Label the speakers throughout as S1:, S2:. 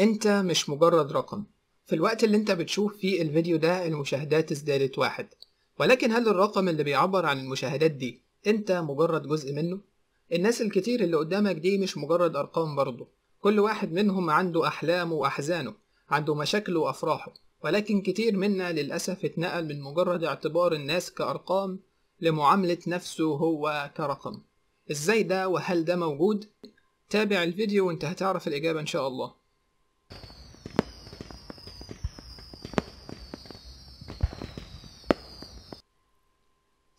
S1: انت مش مجرد رقم في الوقت اللي انت بتشوف فيه الفيديو ده المشاهدات ازدادت واحد ولكن هل الرقم اللي بيعبر عن المشاهدات دي انت مجرد جزء منه؟ الناس الكتير اللي قدامك دي مش مجرد ارقام برضه كل واحد منهم عنده احلامه واحزانه عنده مشاكله وافراحه ولكن كتير منا للاسف اتنقل من مجرد اعتبار الناس كارقام لمعاملة نفسه هو كرقم ازاي ده وهل ده موجود؟ تابع الفيديو وانت هتعرف الاجابة ان شاء الله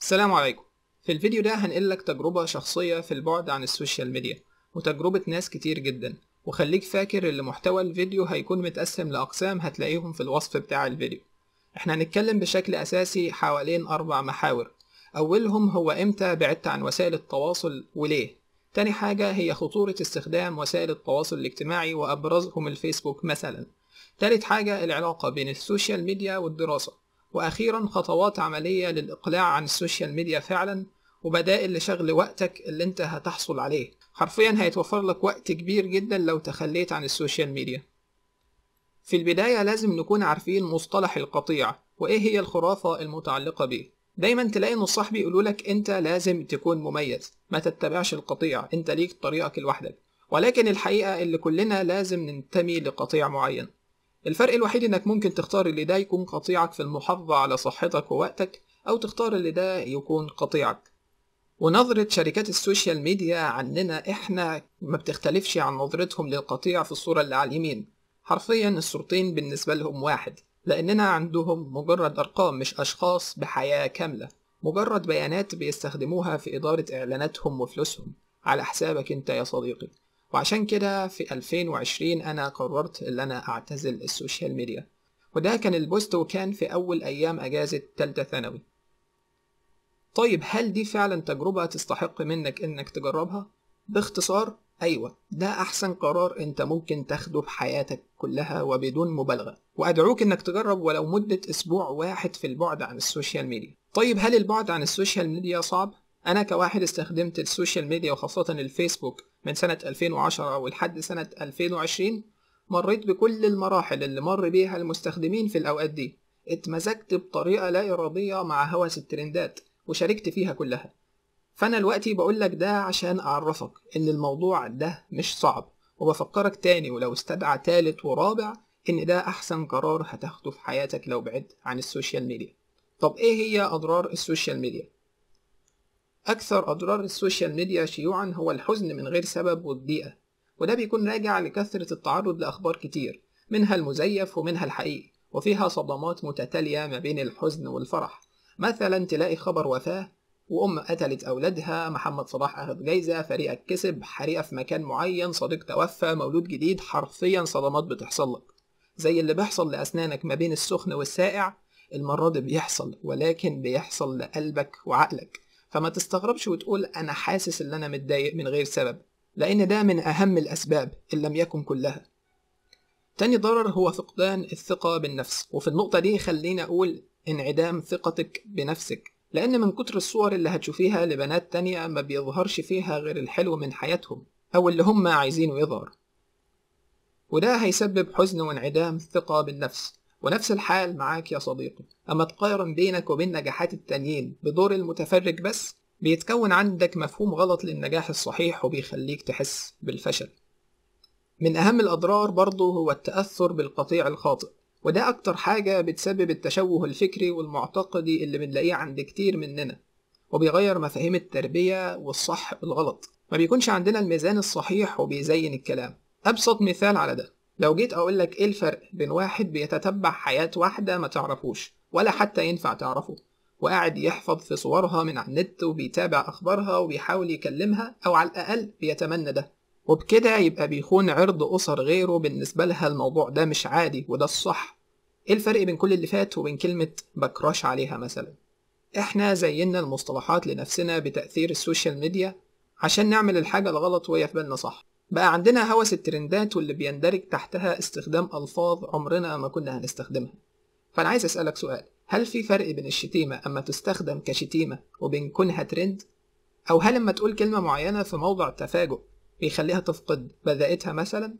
S1: السلام عليكم في الفيديو ده هنقل لك تجربة شخصية في البعد عن السوشيال ميديا وتجربة ناس كتير جدا وخليك فاكر ان محتوى الفيديو هيكون متقسم لأقسام هتلاقيهم في الوصف بتاع الفيديو احنا هنتكلم بشكل أساسي حوالين أربع محاور أولهم هو إمتى بعدت عن وسائل التواصل وليه تاني حاجة هي خطورة استخدام وسائل التواصل الاجتماعي وأبرزهم الفيسبوك مثلا تالت حاجة العلاقة بين السوشيال ميديا والدراسة وأخيرا خطوات عملية للإقلاع عن السوشيال ميديا فعلا وبدائل لشغل وقتك اللي انت هتحصل عليه حرفيا هيتوفر لك وقت كبير جدا لو تخليت عن السوشيال ميديا في البداية لازم نكون عارفين مصطلح القطيع وإيه هي الخرافة المتعلقة بيه دايما تلاقي ان الصاحب لك انت لازم تكون مميز ما تتبعش القطيع انت ليك طريقك لوحدك ولكن الحقيقة اللي كلنا لازم ننتمي لقطيع معين الفرق الوحيد انك ممكن تختار اللي ده يكون قطيعك في المحافظة على صحتك ووقتك او تختار اللي ده يكون قطيعك ونظرة شركات السوشيال ميديا عننا احنا ما بتختلفش عن نظرتهم للقطيع في الصورة اللي على اليمين حرفيا الصورتين بالنسبة لهم واحد لأننا عندهم مجرد أرقام مش أشخاص بحياة كاملة مجرد بيانات بيستخدموها في إدارة إعلاناتهم وفلوسهم على حسابك أنت يا صديقي وعشان كده في 2020 أنا قررت إن أنا أعتزل السوشيال ميديا وده كان البوست وكان في أول أيام أجازة تالتة ثانوي طيب هل دي فعلا تجربة تستحق منك إنك تجربها؟ باختصار أيوة ده أحسن قرار أنت ممكن تاخده في حياتك كلها وبدون مبالغة وأدعوك أنك تجرب ولو مدة أسبوع واحد في البعد عن السوشيال ميديا طيب هل البعد عن السوشيال ميديا صعب؟ أنا كواحد استخدمت السوشيال ميديا وخاصة الفيسبوك من سنة 2010 ولحد سنة 2020 مريت بكل المراحل اللي مر بيها المستخدمين في الأوقات دي اتمزجت بطريقة لا إرادية مع هوس الترندات وشاركت فيها كلها فأنا دلوقتي بقولك ده عشان أعرفك إن الموضوع ده مش صعب وبفكرك تاني ولو استدعى تالت ورابع إن ده أحسن قرار هتاخده في حياتك لو بعدت عن السوشيال ميديا طب إيه هي أضرار السوشيال ميديا؟ أكثر أضرار السوشيال ميديا شيوعا هو الحزن من غير سبب والضيقة وده بيكون راجع لكثرة التعرض لأخبار كتير منها المزيف ومنها الحقيقي وفيها صدمات متتالية ما بين الحزن والفرح مثلا تلاقي خبر وفاة وأم قتلت أولادها محمد صلاح أخذ جايزة فريقك كسب حريقة في مكان معين صديق توفى مولود جديد حرفيا صدمات بتحصل لك زي اللي بيحصل لأسنانك ما بين السخن والسائع المرة دي بيحصل ولكن بيحصل لقلبك وعقلك فما تستغربش وتقول أنا حاسس إن أنا متضايق من غير سبب لأن ده من أهم الأسباب إن لم يكن كلها تاني ضرر هو فقدان الثقة بالنفس وفي النقطة دي خلينا أقول انعدام ثقتك بنفسك لأن من كتر الصور اللي هتشوفيها لبنات تانية ما بيظهرش فيها غير الحلو من حياتهم أو اللي هم عايزينه يظهر وده هيسبب حزن وانعدام ثقة بالنفس ونفس الحال معاك يا صديقي أما تقارن بينك وبين نجاحات التانيين بدور المتفرج بس بيتكون عندك مفهوم غلط للنجاح الصحيح وبيخليك تحس بالفشل من أهم الأضرار برضه هو التأثر بالقطيع الخاطئ وده أكتر حاجة بتسبب التشوه الفكري والمعتقدي اللي بنلاقيه عند كتير مننا وبيغير مفاهيم التربية والصح بالغلط ما بيكونش عندنا الميزان الصحيح وبيزين الكلام أبسط مثال على ده لو جيت أقول لك إيه الفرق بين واحد بيتتبع حياة واحدة ما تعرفوش ولا حتى ينفع تعرفه وقاعد يحفظ في صورها من على النت وبيتابع أخبارها وبيحاول يكلمها أو على الأقل بيتمنى ده وبكده يبقى بيخون عرض أسر غيره بالنسبة لها الموضوع ده مش عادي وده الصح إيه الفرق بين كل اللي فات وبين كلمة بكراش عليها مثلا إحنا زينا المصطلحات لنفسنا بتأثير السوشيال ميديا عشان نعمل الحاجة الغلط وهي في بالنا صح بقى عندنا هوس الترندات واللي بيندرج تحتها استخدام ألفاظ عمرنا ما كنا هنستخدمها فأنا عايز أسألك سؤال هل في فرق بين الشتيمة أما تستخدم كشتيمة وبين كونها ترند؟ أو هل لما تقول كلمة معينة في موضع تفاجؤ بيخليها تفقد بذائتها مثلا؟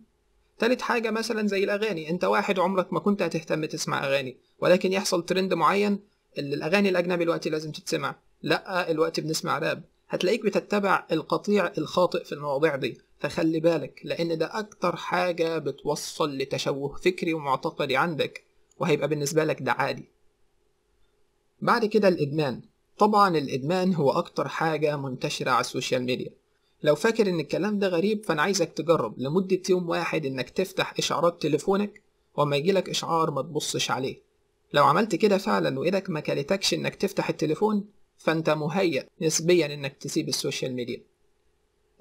S1: تالت حاجة مثلا زي الأغاني أنت واحد عمرك ما كنت هتهتم تسمع أغاني ولكن يحصل ترند معين اللي الأغاني الأجنبي الوقت لازم تتسمع لأ الوقت بنسمع راب هتلاقيك بتتبع القطيع الخاطئ في المواضيع دي فخلي بالك لأن ده أكتر حاجة بتوصل لتشوه فكري ومعتقدي عندك وهيبقى بالنسبة لك ده عادي بعد كده الإدمان طبعا الإدمان هو أكتر حاجة منتشرة على السوشيال ميديا لو فاكر إن الكلام ده غريب فأنا عايزك تجرب لمدة يوم واحد إنك تفتح إشعارات تليفونك وما يجيلك إشعار ما تبصش عليه لو عملت كده فعلا وإيدك ما كلتكش إنك تفتح التليفون فأنت مهيأ نسبيا إنك تسيب السوشيال ميديا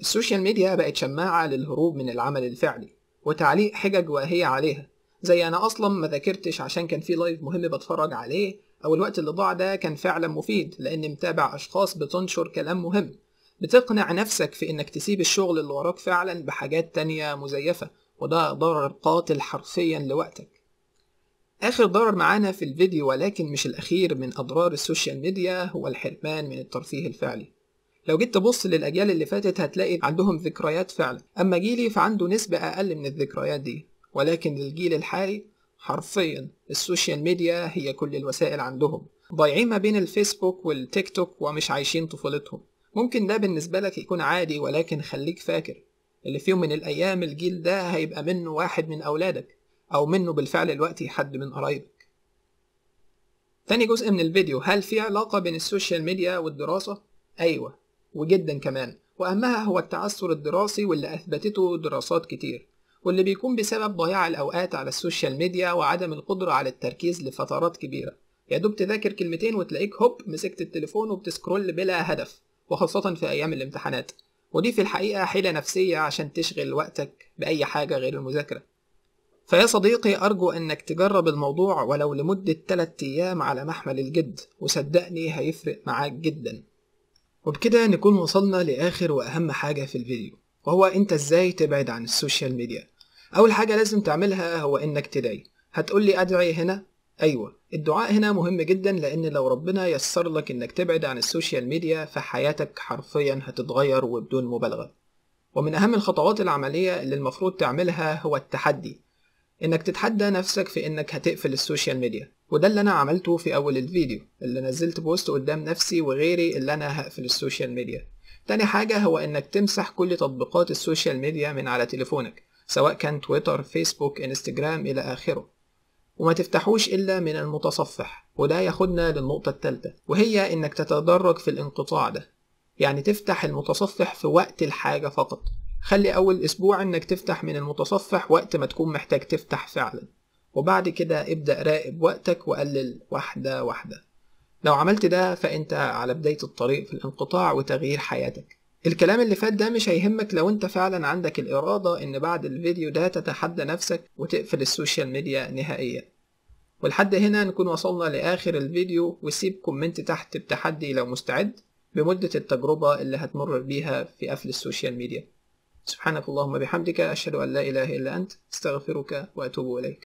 S1: السوشيال ميديا بقت شماعة للهروب من العمل الفعلي وتعليق حجج واهية عليها زي أنا أصلا ما ذاكرتش عشان كان في لايف مهم بتفرج عليه أو الوقت اللي ضاع ده كان فعلا مفيد لأني متابع أشخاص بتنشر كلام مهم بتقنع نفسك في إنك تسيب الشغل اللي وراك فعلا بحاجات تانية مزيفة وده ضرر قاتل حرفيا لوقتك آخر ضرر معانا في الفيديو ولكن مش الأخير من أضرار السوشيال ميديا هو الحرمان من الترفيه الفعلي لو جيت تبص للأجيال اللي فاتت هتلاقي عندهم ذكريات فعلا أما جيلي فعنده نسبة أقل من الذكريات دي ولكن الجيل الحالي حرفيا السوشيال ميديا هي كل الوسائل عندهم ضايعين ما بين الفيسبوك والتيك توك ومش عايشين طفولتهم ممكن ده بالنسبة لك يكون عادي ولكن خليك فاكر اللي في يوم من الأيام الجيل ده هيبقى منه واحد من أولادك أو منه بالفعل الوقتي حد من قرايبك تاني جزء من الفيديو هل في علاقة بين السوشيال ميديا والدراسة؟ أيوة وجدا كمان وأهمها هو التعثر الدراسي واللي أثبتته دراسات كتير واللي بيكون بسبب ضياع الأوقات على السوشيال ميديا وعدم القدرة على التركيز لفترات كبيرة يا دوب تذاكر كلمتين وتلاقيك هوب مسكت التليفون وبتسكرول بلا هدف وخاصة في أيام الامتحانات ودي في الحقيقة حيلة نفسية عشان تشغل وقتك بأي حاجة غير المذاكرة فيا صديقي أرجو أنك تجرب الموضوع ولو لمدة 3 أيام على محمل الجد وصدقني هيفرق معاك جداً وبكده نكون وصلنا لآخر وأهم حاجة في الفيديو وهو أنت إزاي تبعد عن السوشيال ميديا أول حاجة لازم تعملها هو إنك تدعي هتقولي أدعي هنا أيوة الدعاء هنا مهم جدا لأن لو ربنا يسر لك إنك تبعد عن السوشيال ميديا فحياتك حرفيا هتتغير وبدون مبالغة ومن أهم الخطوات العملية اللي المفروض تعملها هو التحدي إنك تتحدى نفسك في إنك هتقفل السوشيال ميديا وده اللي انا عملته في اول الفيديو اللي نزلت بوست قدام نفسي وغيري اللي انا هقفل السوشيال ميديا تاني حاجة هو انك تمسح كل تطبيقات السوشيال ميديا من على تليفونك سواء كان تويتر فيسبوك انستجرام الى اخره وما تفتحوش إلا من المتصفح وده ياخدنا للنقطة الثالثة وهي إنك تتدرج في الانقطاع ده يعني تفتح المتصفح في وقت الحاجة فقط خلي أول أسبوع إنك تفتح من المتصفح وقت ما تكون محتاج تفتح فعلا وبعد كده ابدأ راقب وقتك وقلل واحدة واحدة لو عملت ده فأنت على بداية الطريق في الانقطاع وتغيير حياتك الكلام اللي فات ده مش هيهمك لو انت فعلا عندك الإرادة ان بعد الفيديو ده تتحدى نفسك وتقفل السوشيال ميديا نهائيا ولحد هنا نكون وصلنا لآخر الفيديو وسيب كومنت تحت بتحدي لو مستعد بمدة التجربة اللي هتمر بيها في قفل السوشيال ميديا سبحانك اللهم بحمدك أشهد أن لا إله إلا أنت استغفرك وأتوب إليك